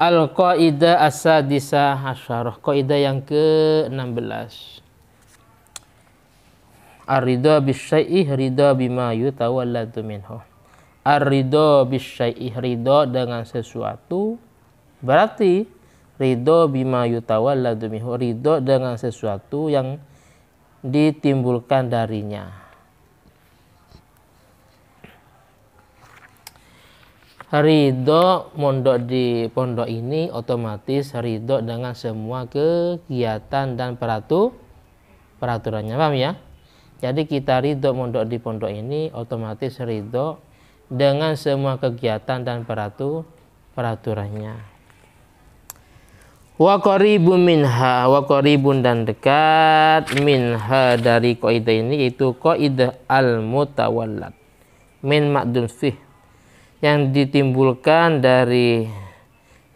Al-Qaida As-Sadisa Hasyarah Qaida yang ke-16 Ar-Ridha bisyai'ih Ridha bima yutawalladu minhu Ar-Ridha bisyai'ih Ridha dengan sesuatu Berarti Ridha bima yutawalladu minhu Ridha dengan sesuatu yang ditimbulkan darinya Ridho mondok di pondok ini otomatis ridho dengan semua kegiatan dan peratu peraturannya paham ya jadi kita ridho mondok di pondok ini otomatis ridho dengan semua kegiatan dan peratu peraturannya wa qaribun minha wa qaribun dan dekat minha dari kaidah ini yaitu kaidah al mutawallad min ma'dun fihi yang ditimbulkan dari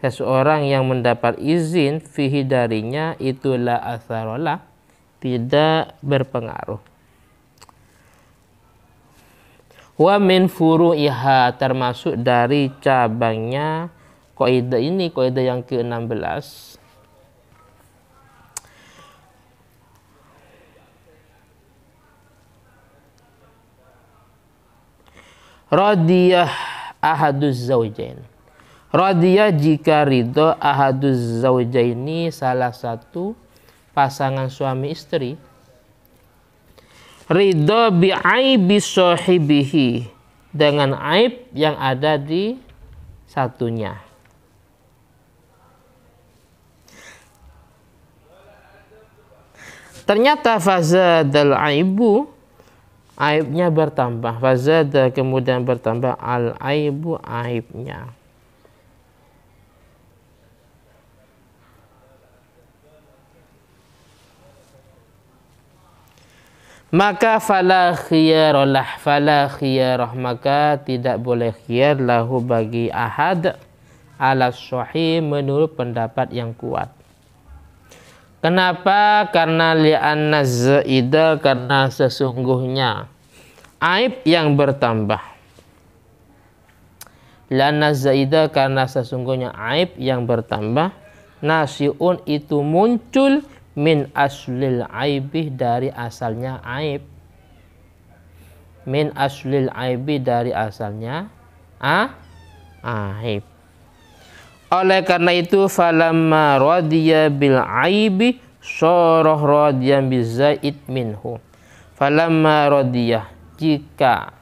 seseorang yang mendapat izin fihi darinya itulah asarola tidak berpengaruh. Wa min furu'iha termasuk dari cabangnya kaidah ini kaidah yang ke-16 radiyah ahaduz zaujain. radia jika ridho ahaduz ini salah satu pasangan suami istri. Ridho bi'aibi sohibihi. Dengan aib yang ada di satunya. Ternyata fazadal aibu aibnya bertambah fazada kemudian bertambah al aibu aibnya maka fala khiyarlah fala khiyarah maka tidak boleh khiyar lahu bagi ahad ala sahih menurut pendapat yang kuat Kenapa? Karena li'anna zaida karena sesungguhnya aib yang bertambah. Lian zaida karena sesungguhnya aib yang bertambah. Nasiun itu muncul min aslil aibih dari asalnya aib. Min aslil aibih dari asalnya a ah, aib. Oleh karena itu falamma radiya bil aibi soroh radiyan bizaid minhu. Falamma radiya jika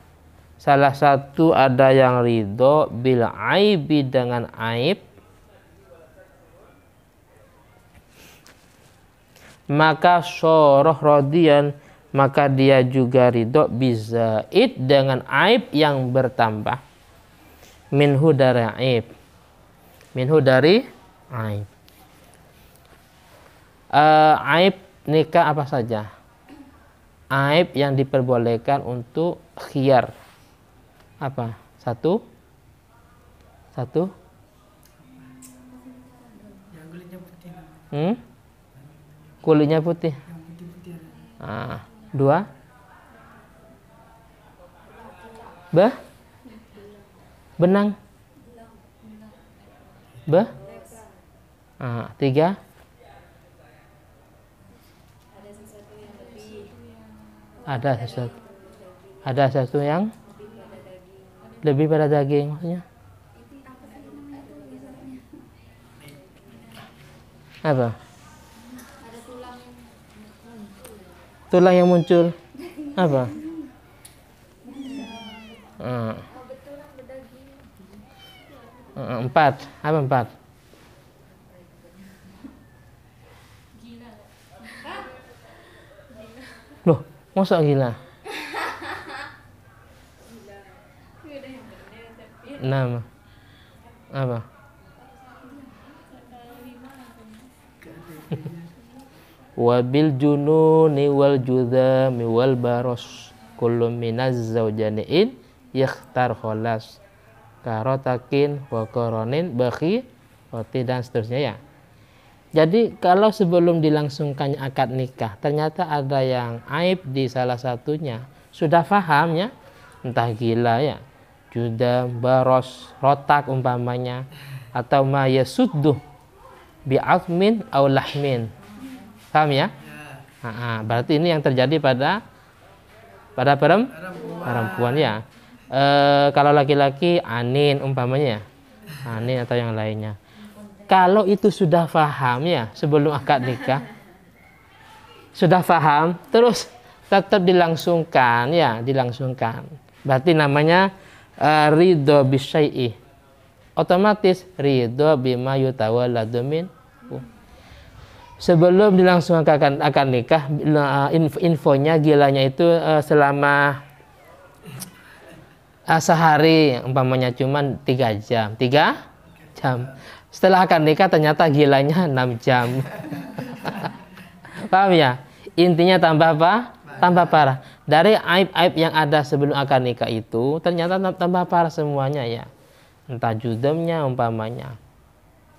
salah satu ada yang ridho bil aibi dengan aib maka soroh radiyan maka dia juga ridho bizaid dengan aib yang bertambah minhu dari aib minhu dari aib uh, aib nikah apa saja aib yang diperbolehkan untuk khiar apa satu satu hmm? kulitnya putih ah dua bah benang B. ah, tiga ada sesuatu ada sesuatu yang lebih pada daging maksudnya apa tulang yang muncul apa ah. Eh, empat. Apa empat? gila, Loh, masa gila? Enam. Apa? Wabil jununi wal judami wal baros kullu minaz zawjani'in yakhtar kholas karotakin wa koronin roti dan seterusnya ya jadi kalau sebelum dilangsungkannya akad nikah ternyata ada yang aib di salah satunya sudah paham ya entah gila ya sudah baros rotak umpamanya atau ma yasudduh bi'azmin au lahmin paham ya Ah, berarti ini yang terjadi pada pada perempuan, perempuan ya e, kalau laki-laki anin umpamanya ya. anin atau yang lainnya kalau itu sudah faham ya sebelum akad nikah sudah faham terus tetap dilangsungkan ya dilangsungkan berarti namanya e, ridho bisyai'i otomatis ridho bima yutawala domin sebelum dilangsungkan akan, nikah eh, infonya gilanya itu selama uh, sehari umpamanya cuma tiga jam tiga jam setelah akan nikah ternyata gilanya enam jam paham ya intinya tambah apa tambah parah dari aib-aib yang ada sebelum akan nikah itu ternyata tambah parah semuanya ya entah judemnya umpamanya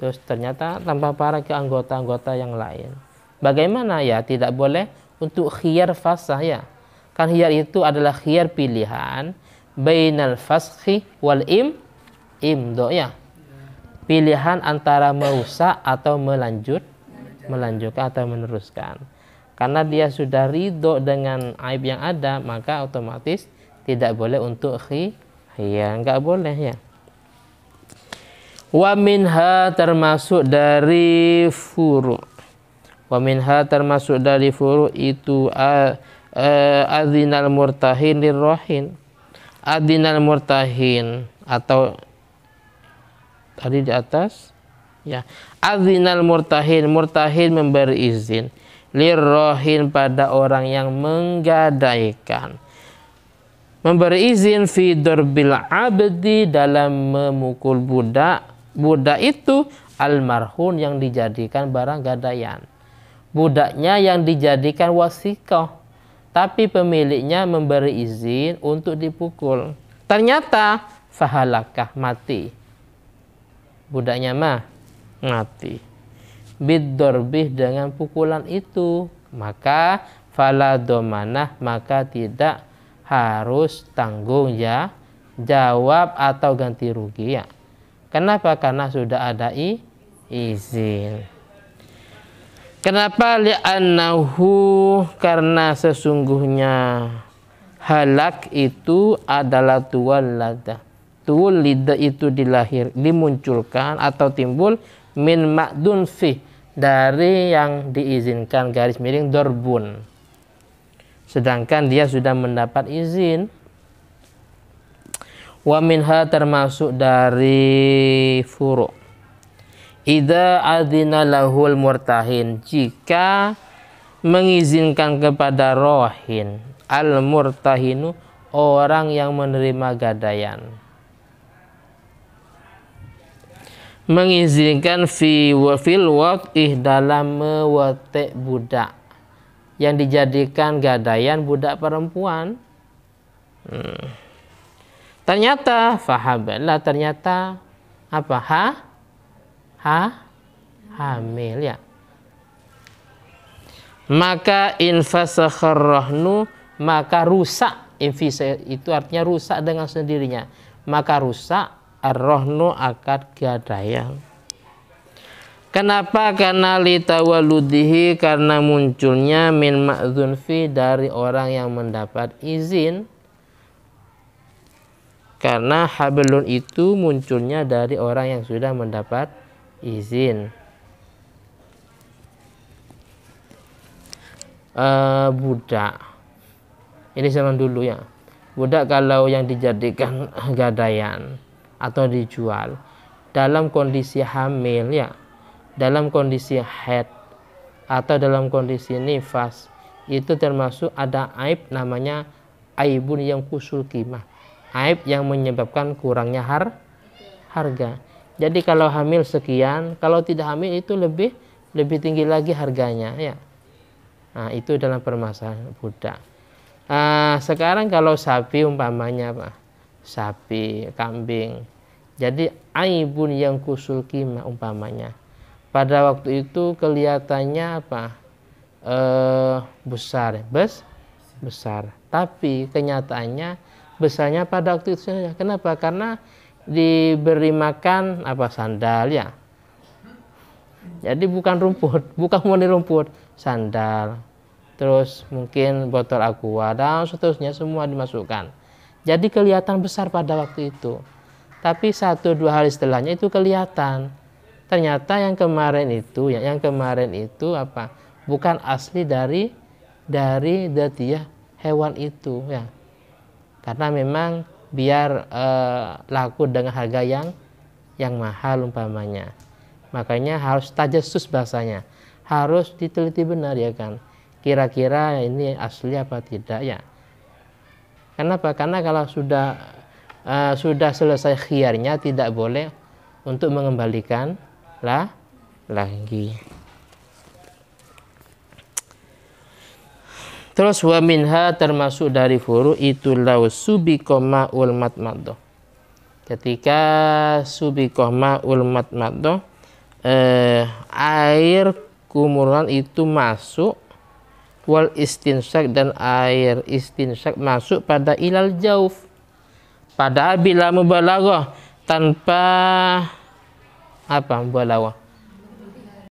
terus ternyata tambah parah ke anggota-anggota yang lain bagaimana ya tidak boleh untuk khiyar fasa ya kan khiyar itu adalah khiyar pilihan bainal faskhi wal im imdo ya pilihan antara merusak atau melanjut melanjutkan atau meneruskan karena dia sudah ridho dengan aib yang ada maka otomatis tidak boleh untuk khi ya nggak boleh ya wa minha termasuk dari furu wa minha termasuk dari furu itu uh, uh, azinal murtahin lirrohin adinal murtahin atau tadi di atas ya adinal murtahin murtahin memberi izin lirrohin pada orang yang menggadaikan memberi izin fi dorbil abdi dalam memukul budak budak itu almarhun yang dijadikan barang gadaian budaknya yang dijadikan wasikoh tapi pemiliknya memberi izin untuk dipukul. Ternyata fahalakah mati. Budaknya mah mati. Bidorbih dengan pukulan itu, maka faladomanah maka tidak harus tanggung ya jawab atau ganti rugi ya. Kenapa? Karena sudah ada i, izin. Kenapa li'annahu karena sesungguhnya halak itu adalah tuwallada. lidah itu dilahir, dimunculkan atau timbul min ma'dun fi dari yang diizinkan garis miring dorbun. Sedangkan dia sudah mendapat izin. Wa minha termasuk dari furuk. Ida adina lahul murtahin jika mengizinkan kepada rohin al murtahinu orang yang menerima gadaian mengizinkan fi wafil ih dalam mewate budak yang dijadikan gadaian budak perempuan hmm. ternyata fahabalah ternyata apa ha ha hamil ya maka infasakhar rahnu maka rusak infisa itu artinya rusak dengan sendirinya maka rusak arrohnu akad gadaya Kenapa? Karena litawaludihi karena munculnya min ma'zunfi dari orang yang mendapat izin. Karena hablun itu munculnya dari orang yang sudah mendapat izin uh, budak ini zaman dulu ya budak kalau yang dijadikan gadaian atau dijual dalam kondisi hamil ya dalam kondisi head atau dalam kondisi nifas itu termasuk ada aib namanya aibun yang kusul kima aib yang menyebabkan kurangnya har harga jadi kalau hamil sekian, kalau tidak hamil itu lebih lebih tinggi lagi harganya ya. Nah, itu dalam permasalahan budak. Uh, sekarang kalau sapi umpamanya apa? Sapi, kambing. Jadi aibun yang kusul kima umpamanya. Pada waktu itu kelihatannya apa? Uh, besar, bes besar. Tapi kenyataannya besarnya pada waktu itu Kenapa? Karena diberi makan apa sandal ya. Jadi bukan rumput, bukan murni rumput, sandal. Terus mungkin botol aqua dan seterusnya semua dimasukkan. Jadi kelihatan besar pada waktu itu. Tapi satu dua hari setelahnya itu kelihatan. Ternyata yang kemarin itu, ya, yang kemarin itu apa? Bukan asli dari dari datiah hewan itu ya. Karena memang biar eh, laku dengan harga yang yang mahal umpamanya. Makanya harus tajasus bahasanya. Harus diteliti benar ya kan. Kira-kira ini asli apa tidak ya. Kenapa? Karena kalau sudah uh, sudah selesai khiarnya tidak boleh untuk mengembalikan lah lagi. Terus wa minha termasuk dari furu itu lau subi koma ulmat mato. Ketika subi ulmat ulmat eh, air kumuran itu masuk wal istinsak dan air istinsak masuk pada ilal jauf pada bila mubalaghah tanpa apa mubalaghah